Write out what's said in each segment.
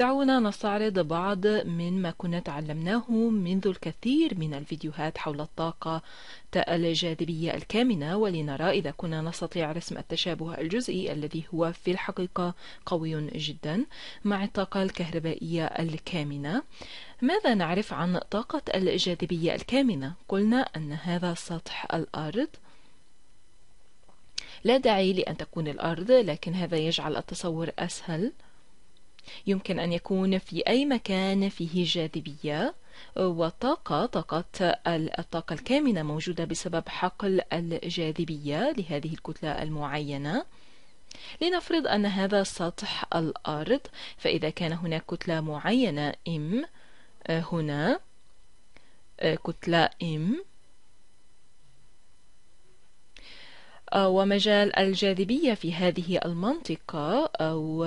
دعونا نستعرض بعض من ما كنا تعلمناه منذ الكثير من الفيديوهات حول الطاقة الجاذبية الكامنة ولنرى إذا كنا نستطيع رسم التشابه الجزئي الذي هو في الحقيقة قوي جدا مع الطاقة الكهربائية الكامنة ماذا نعرف عن طاقة الجاذبية الكامنة؟ قلنا أن هذا سطح الأرض لا داعي لأن تكون الأرض لكن هذا يجعل التصور أسهل يمكن أن يكون في أي مكان فيه جاذبية آه، وطاقة طاقة الطاقة الكامنة موجودة بسبب حقل الجاذبية لهذه الكتلة المعينة لنفرض أن هذا سطح الأرض فإذا كان هناك كتلة معينة M آه، هنا آه، كتلة M ومجال الجاذبية في هذه المنطقة أو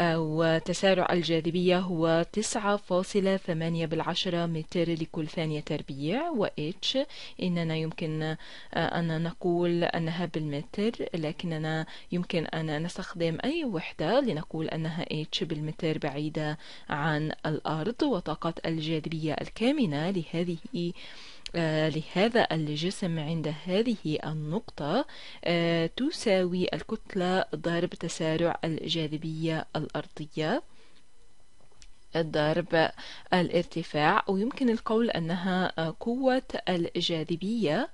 وتسارع الجاذبية هو 9.8 بالعشرة متر لكل ثانية تربيع و h إننا يمكن آه، أن نقول أنها بالمتر لكننا يمكن أن نستخدم أي وحدة لنقول أنها h بالمتر بعيدة عن الأرض وطاقة الجاذبية الكامنة لهذه آه، لهذا الجسم عند هذه النقطة آه، تساوي الكتلة ضرب تسارع الجاذبية الأرضية الضرب الارتفاع ويمكن القول أنها آه، قوة الجاذبية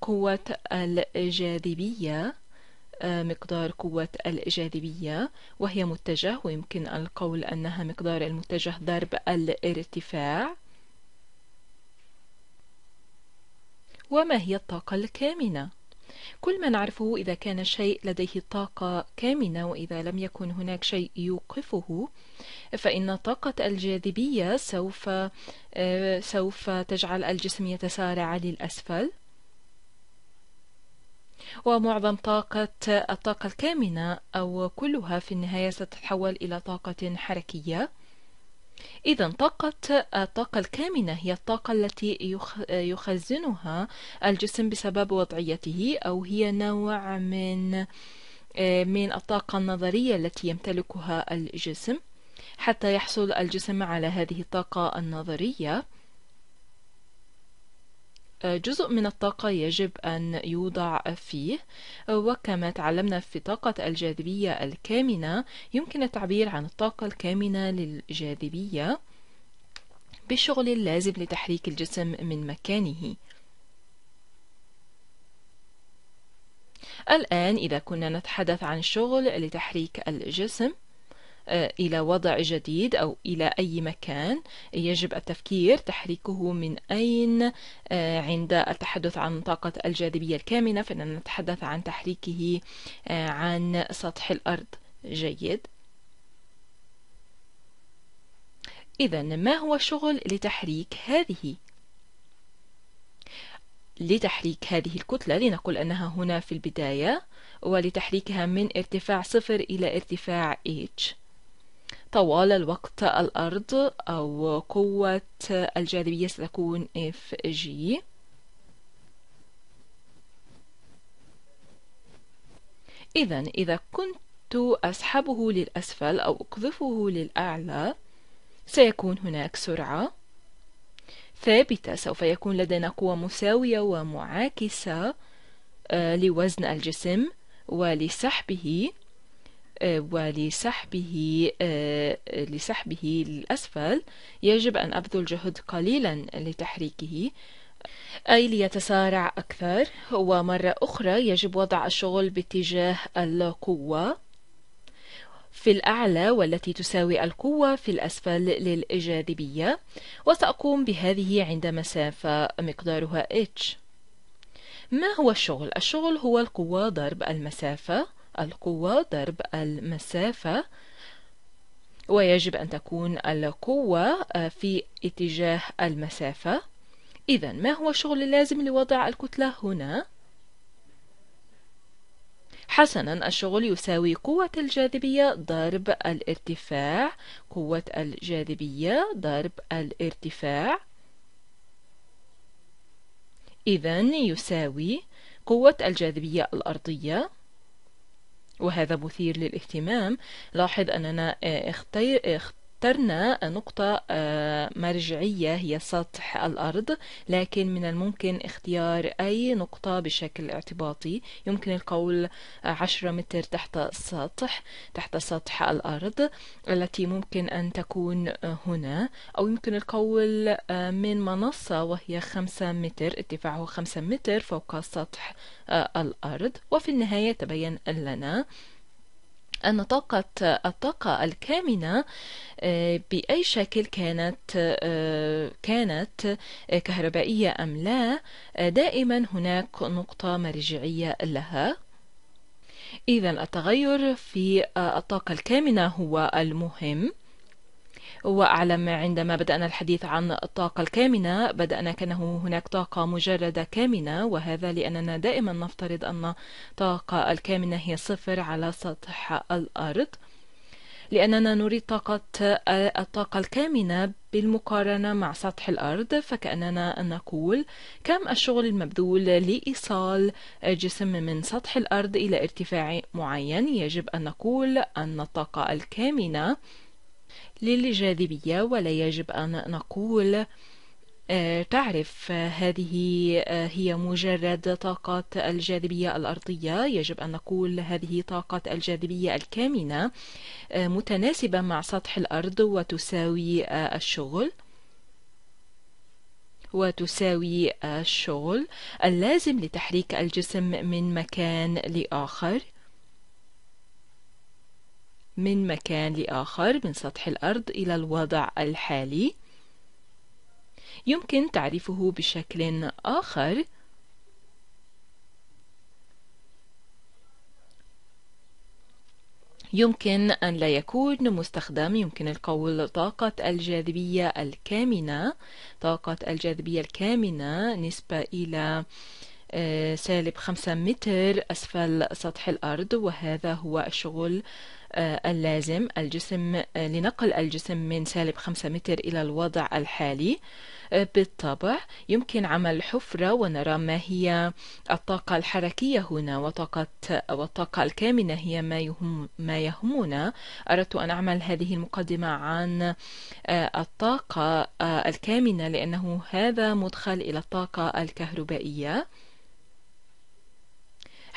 قوة الجاذبية آه، مقدار قوة الجاذبية وهي متجه ويمكن القول أنها مقدار المتجه ضرب الارتفاع وما هي الطاقة الكامنة؟ كل ما نعرفه إذا كان الشيء لديه طاقة كامنة وإذا لم يكن هناك شيء يوقفه فإن طاقة الجاذبية سوف آه، سوف تجعل الجسم يتسارع للأسفل ومعظم طاقة الطاقة الكامنة أو كلها في النهاية ستتحول إلى طاقة حركية إذا طاقة آه، الطاقة الكامنة هي الطاقة التي آه، يخزنها الجسم بسبب وضعيته أو هي نوع من آه، من الطاقة النظرية التي يمتلكها الجسم حتى يحصل الجسم على هذه الطاقة النظرية آه، جزء من الطاقة يجب أن يوضع فيه آه، وكما تعلمنا في طاقة الجاذبية الكامنة يمكن التعبير عن الطاقة الكامنة للجاذبية بالشغل اللازم لتحريك الجسم من مكانه الآن إذا كنا نتحدث عن شغل لتحريك الجسم آه، إلى وضع جديد أو إلى أي مكان يجب التفكير تحريكه من أين آه، عند التحدث عن طاقة الجاذبية الكامنة فإننا نتحدث عن تحريكه آه، عن سطح الأرض جيد إذا ما هو الشغل لتحريك هذه لتحريك هذه الكتلة لنقول أنها هنا في البداية ولتحريكها من ارتفاع صفر إلى ارتفاع h طوال الوقت الأرض أو قوة الجاذبية ستكون جي إذا إذا كنت أسحبه للأسفل أو أقذفه للأعلى سيكون هناك سرعة ثابتة سوف يكون لدينا قوة مساوية ومعاكسة آه، لوزن الجسم ولسحبه آه، ولسحبه آه، لسحبه للأسفل يجب أن أبذل جهد قليلا لتحريكه أي ليتسارع أكثر ومرة أخرى يجب وضع الشغل باتجاه القوة في الأعلى والتي تساوي القوة في الأسفل للجاذبية وسأقوم بهذه عند مسافة مقدارها h ما هو الشغل؟ الشغل هو القوة ضرب المسافة القوة ضرب المسافة ويجب أن تكون القوة آه، في اتجاه المسافة إذا ما هو الشغل اللازم لوضع الكتلة هنا؟ حسنا الشغل يساوي قوة الجاذبية ضرب الارتفاع قوة الجاذبية ضرب الارتفاع إذا يساوي قوة الجاذبية الأرضية وهذا مثير للاهتمام لاحظ أننا آه، اخترنا نقطة آه، مرجعية هي سطح الأرض لكن من الممكن اختيار أي نقطة بشكل اعتباطي يمكن القول آه، عشرة متر تحت السطح تحت سطح الأرض التي ممكن أن تكون آه، هنا أو يمكن القول من منصة وهي خمسة متر ارتفاعه خمسة متر فوق سطح الأرض وفي النهاية تبين لنا أن طاقة الطاقة الكامنة آه، بأي شكل كانت آه، كانت آه، كهربائية أم لا دائما هناك نقطة مرجعية لها إذا التغير في الطاقة الكامنة هو المهم وأعلم عندما بدأنا الحديث عن الطاقة الكامنة بدأنا كأنه هناك طاقة مجردة كامنة وهذا لأننا دائما نفترض أن الطاقة الكامنة هي صفر على سطح الأرض لأننا نريد طاقة الطاقة الكامنة بالمقارنة مع سطح الأرض فكأننا نقول كم الشغل المبذول لإيصال جسم من سطح الأرض إلى ارتفاع معين يجب أن نقول أن الطاقة الكامنة للجاذبية ولا يجب أن نقول آه، تعرف آه، هذه آه، هي مجرد طاقة الجاذبية الأرضية يجب أن نقول هذه طاقة الجاذبية الكامنة متناسبة مع سطح الأرض وتساوي الشغل وتساوي الشغل اللازم لتحريك الجسم من مكان لآخر من مكان لآخر من سطح الأرض إلى الوضع الحالي يمكن تعريفه بشكل آخر يمكن أن لا يكون مستخدم يمكن القول طاقة الجاذبية الكامنة طاقة الجاذبية الكامنة نسبة إلى آه، سالب خمسة متر أسفل سطح الأرض وهذا هو الشغل آه، اللازم الجسم آه، لنقل الجسم من سالب 5 متر إلى الوضع الحالي آه، بالطبع يمكن عمل حفرة ونرى ما هي الطاقة الحركية هنا وطاقة والطاقة الكامنة هي ما يهم ما يهمنا أردت أن أعمل هذه المقدمة عن الطاقة الكامنة لأنه هذا مدخل إلى الطاقة الكهربائية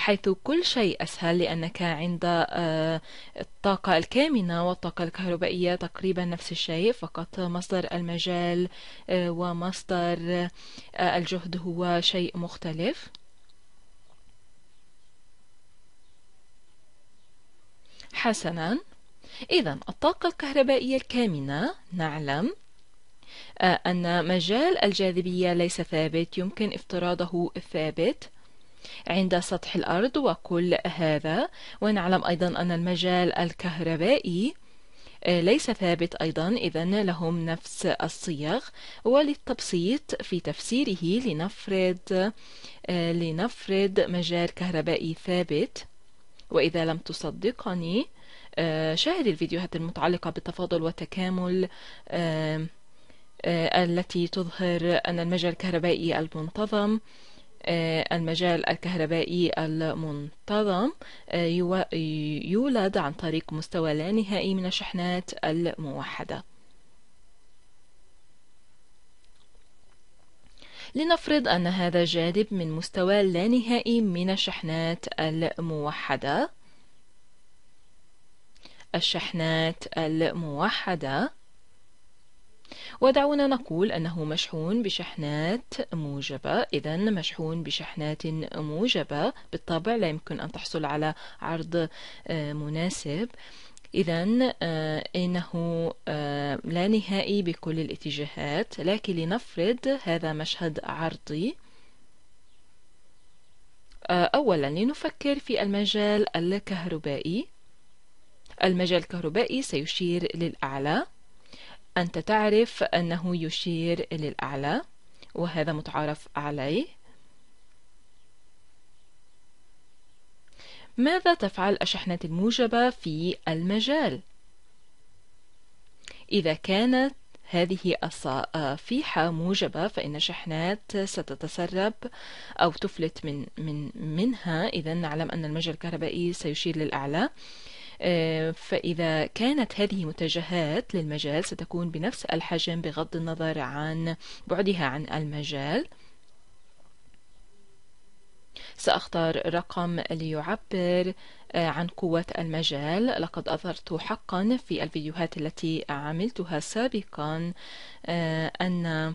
حيث كل شيء أسهل لأنك عند آه، الطاقة الكامنة والطاقة الكهربائية تقريبا نفس الشيء فقط مصدر المجال آه، ومصدر آه، الجهد هو شيء مختلف حسنا إذا الطاقة الكهربائية الكامنة نعلم أن مجال الجاذبية ليس ثابت يمكن افتراضه ثابت عند سطح الأرض وكل هذا ونعلم أيضا أن المجال الكهربائي آه، ليس ثابت أيضا إذا لهم نفس الصيغ وللتبسيط في تفسيره لنفرض آه، لنفرض مجال كهربائي ثابت وإذا لم تصدقني آه، شاهد الفيديوهات المتعلقة بالتفاضل والتكامل التي تظهر أن المجال الكهربائي المنتظم آه، المجال الكهربائي المنتظم آه، يولد عن طريق مستوى لا نهائي من الشحنات الموحده لنفرض أن هذا جاذب من مستوى لا نهائي من الشحنات الموحدة الشحنات الموحدة ودعونا نقول أنه مشحون بشحنات موجبة إذا مشحون بشحنات موجبة بالطبع لا يمكن أن تحصل على عرض آه، مناسب إذا آه، إنه آه، لا نهائي بكل الاتجاهات لكن لنفرض هذا مشهد عرضي أولا لنفكر في المجال الكهربائي المجال الكهربائي سيشير للأعلى أنت تعرف أنه يشير للأعلى وهذا متعارف عليه ماذا تفعل الشحنات الموجبة في المجال؟ إذا كانت هذه الصفيحة موجبة فإن الشحنات ستتسرب أو تفلت من, من منها إذا نعلم أن المجال الكهربائي سيشير للأعلى آه، فإذا كانت هذه متجهات للمجال ستكون بنفس الحجم بغض النظر عن بعدها عن المجال سأختار رقم ليعبر آه، عن قوة المجال لقد أظهرت حقا في الفيديوهات التي عملتها سابقا آه، أن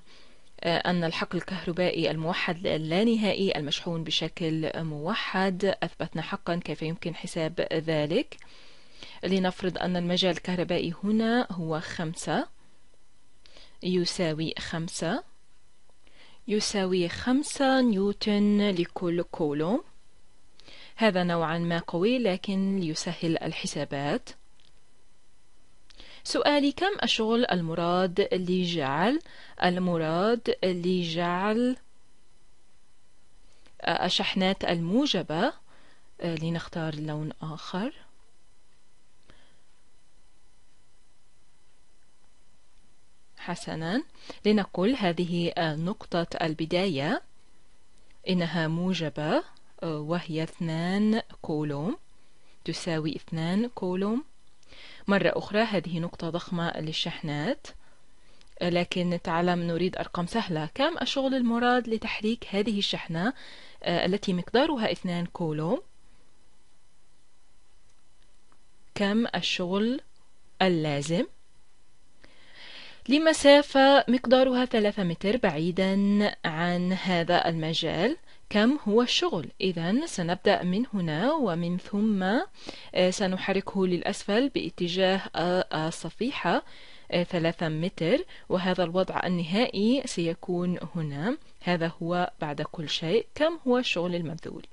أن الحقل الكهربائي الموحد اللانهائي المشحون بشكل موحد أثبتنا حقا كيف يمكن حساب ذلك لنفرض أن المجال الكهربائي هنا هو خمسة يساوي خمسة يساوي خمسة نيوتن لكل كولوم هذا نوعا ما قوي لكن ليسهل الحسابات سؤالي كم الشغل المراد لجعل المراد لجعل آه، الشحنات الموجبة آه، لنختار لون آخر حسنا لنقل هذه آه، نقطة البداية إنها موجبة آه، وهي اثنان كولوم تساوي اثنان كولوم مرة أخرى هذه نقطة ضخمة للشحنات آه، لكن نتعلم نريد أرقام سهلة كم الشغل المراد لتحريك هذه الشحنة التي مقدارها 2 كولوم كم الشغل اللازم لمسافة مقدارها ثلاثة متر بعيدا عن هذا المجال كم هو الشغل إذا سنبدأ من هنا ومن ثم آه، سنحركه للأسفل باتجاه آه، الصفيحة آه، ثلاثة متر وهذا الوضع النهائي سيكون هنا هذا هو بعد كل شيء كم هو الشغل المبذول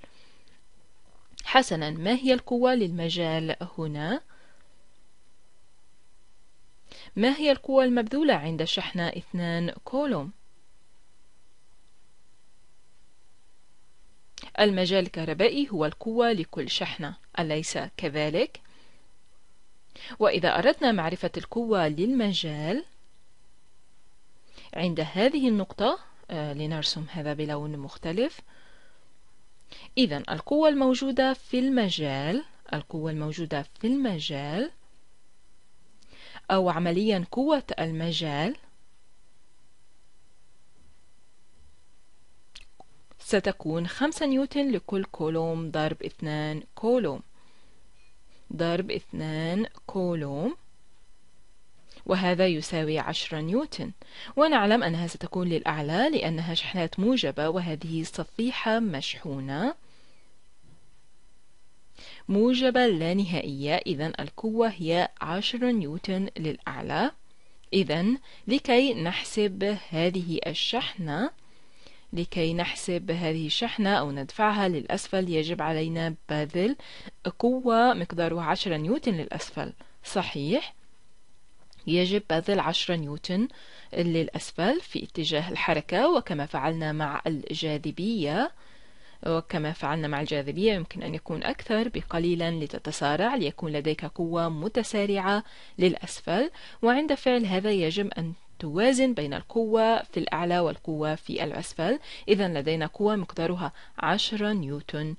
حسنا ما هي القوة للمجال هنا؟ ما هي القوى المبذولة عند شحنة 2 كولوم؟ المجال الكهربائي هو القوة لكل شحنة أليس كذلك؟ وإذا أردنا معرفة القوة للمجال عند هذه النقطة آه، لنرسم هذا بلون مختلف إذا القوة الموجودة في المجال القوة الموجودة في المجال أو عمليا قوة المجال ستكون 5 نيوتن لكل كولوم ضرب 2 كولوم ضرب 2 كولوم وهذا يساوي 10 نيوتن ونعلم أنها ستكون للأعلى لأنها شحنات موجبة وهذه صفيحة مشحونة موجبة لا نهائية إذا القوة هي 10 نيوتن للأعلى إذا لكي نحسب هذه الشحنة لكي نحسب هذه الشحنة أو ندفعها للأسفل يجب علينا بذل قوة مقداره 10 نيوتن للأسفل صحيح يجب بذل 10 نيوتن للأسفل في اتجاه الحركة وكما فعلنا مع الجاذبية وكما فعلنا مع الجاذبية يمكن أن يكون أكثر بقليلا لتتسارع ليكون لديك قوة متسارعة للأسفل وعند فعل هذا يجب أن توازن بين القوة في الأعلى والقوة في الأسفل إذا لدينا قوة مقدارها 10 نيوتن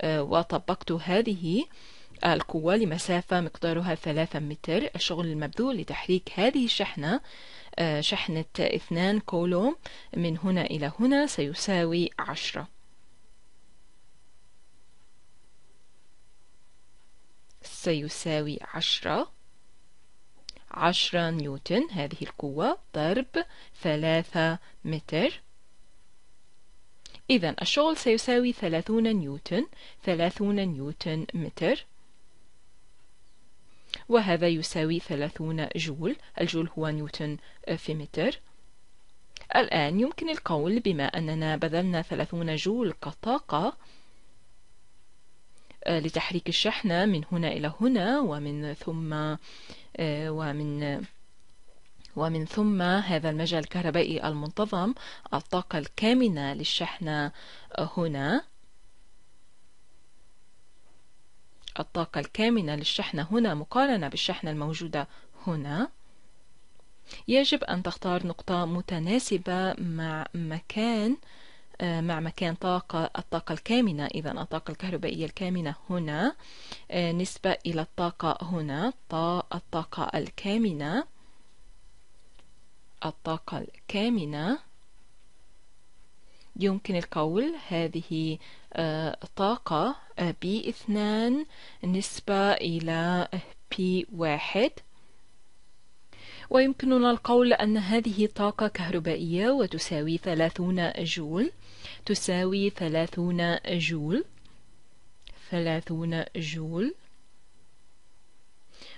آه، وطبقت هذه القوة لمسافة مقدارها 3 متر الشغل المبذول لتحريك هذه الشحنة آه، شحنة 2 كولوم من هنا إلى هنا سيساوي 10 سيساوي عشرة عشرة نيوتن هذه القوة ضرب ثلاثة متر إذا الشغل سيساوي ثلاثون نيوتن ثلاثون نيوتن متر وهذا يساوي ثلاثون جول الجول هو نيوتن في متر الآن يمكن القول بما أننا بذلنا ثلاثون جول كطاقة آه، لتحريك الشحنة من هنا إلى هنا ومن ثم آه، ومن ومن ثم هذا المجال الكهربائي المنتظم الطاقة الكامنة للشحنة آه، هنا الطاقة الكامنة للشحنة هنا مقارنة بالشحنة الموجودة هنا يجب أن تختار نقطة متناسبة مع مكان آه، مع مكان طاقة الطاقة الكامنة إذا الطاقة الكهربائية الكامنة هنا آه، نسبة إلى الطاقة هنا الطاقة الكامنة الطاقة الكامنة يمكن القول هذه آه، طاقه بي اثنان نسبة بي واحد ويمكننا القول أن هذه طاقة كهربائية وتساوي 30 جول تساوي 30 جول 30 جول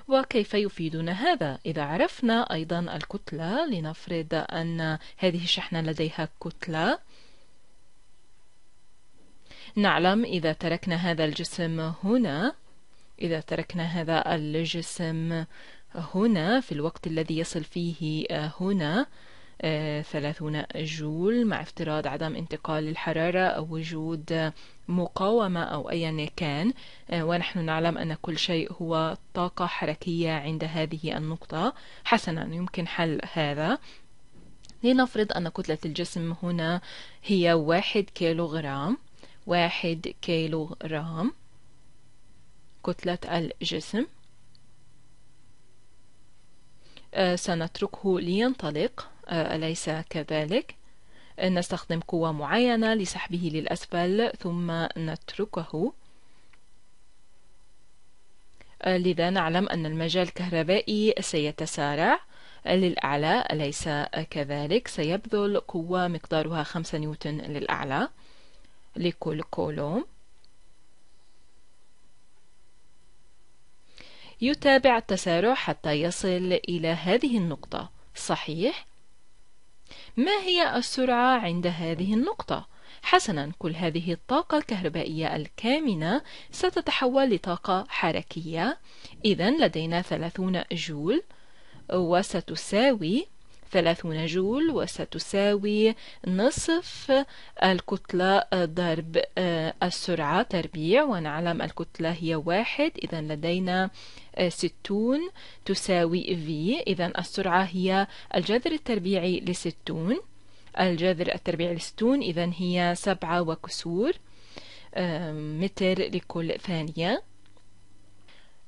وكيف يفيدنا هذا إذا عرفنا أيضا الكتلة لنفرض أن هذه الشحنة لديها كتلة نعلم إذا تركنا هذا الجسم هنا إذا تركنا هذا الجسم هنا في الوقت الذي يصل فيه آه، هنا آه، ثلاثون جول مع افتراض عدم انتقال الحرارة أو وجود مقاومة أو أيا كان آه، ونحن نعلم أن كل شيء هو طاقة حركية عند هذه النقطة حسنا يمكن حل هذا لنفرض أن كتلة الجسم هنا هي واحد كيلوغرام واحد كيلوغرام كتلة الجسم آه، سنتركه لينطلق آه، أليس كذلك؟ آه، نستخدم قوة معينة لسحبه للأسفل ثم نتركه لذا نعلم أن المجال الكهربائي سيتسارع للأعلى أليس كذلك؟ سيبذل قوة مقدارها 5 نيوتن للأعلى لكل كولوم يتابع التسارع حتى يصل إلى هذه النقطة صحيح؟ ما هي السرعة عند هذه النقطة؟ حسنا كل هذه الطاقة الكهربائية الكامنة ستتحول لطاقة حركية إذا لدينا 30 جول وستساوي ثلاثون جول وستساوي نصف الكتلة ضرب آه، السرعة تربيع ونعلم الكتلة هي واحد إذا لدينا آه، ستون تساوي V إذا السرعة هي الجذر التربيعي لستون الجذر التربيعي لستون إذا هي سبعة وكسور آه، متر لكل ثانية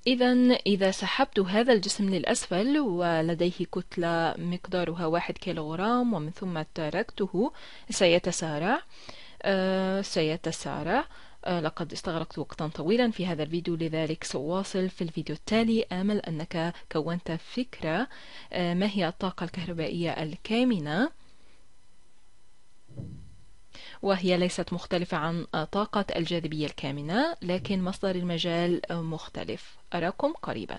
إذا إذا سحبت هذا الجسم للأسفل ولديه كتلة مقدارها واحد كيلوغرام ومن ثم تركته سيتسارع آه سيتسارع آه لقد استغرقت وقتا طويلا في هذا الفيديو لذلك سواصل في الفيديو التالي آمل أنك كونت فكرة آه ما هي الطاقة الكهربائية الكامنة وهي ليست مختلفة عن طاقة الجاذبية الكامنة لكن مصدر المجال مختلف أراكم قريباً